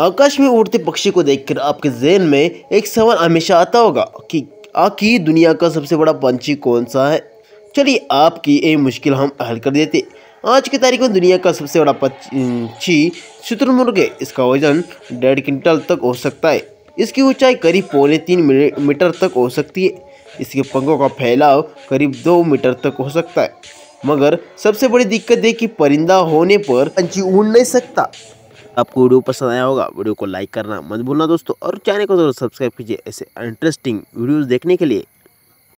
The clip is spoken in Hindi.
आकाश में उड़ते पक्षी को देखकर आपके जहन में एक सवाल हमेशा आता होगा कि आखिर दुनिया का सबसे बड़ा पंछी कौन सा है चलिए आपकी ये मुश्किल हम हल कर देते आज की तारीख में दुनिया का सबसे बड़ा पक्षी शत्रुमुर्ग है इसका वजन डेढ़ क्विंटल तक हो सकता है इसकी ऊंचाई करीब पौने तीन मीटर तक हो सकती है इसके पंखों का फैलाव करीब दो मीटर तक हो सकता है मगर सबसे बड़ी दिक्कत है कि परिंदा होने पर पंछी उड़ नहीं सकता आपको वीडियो पसंद आया होगा वीडियो को लाइक करना मत भूलना दोस्तों और चैनल को जरूर सब्सक्राइब कीजिए ऐसे इंटरेस्टिंग वीडियोज़ देखने के लिए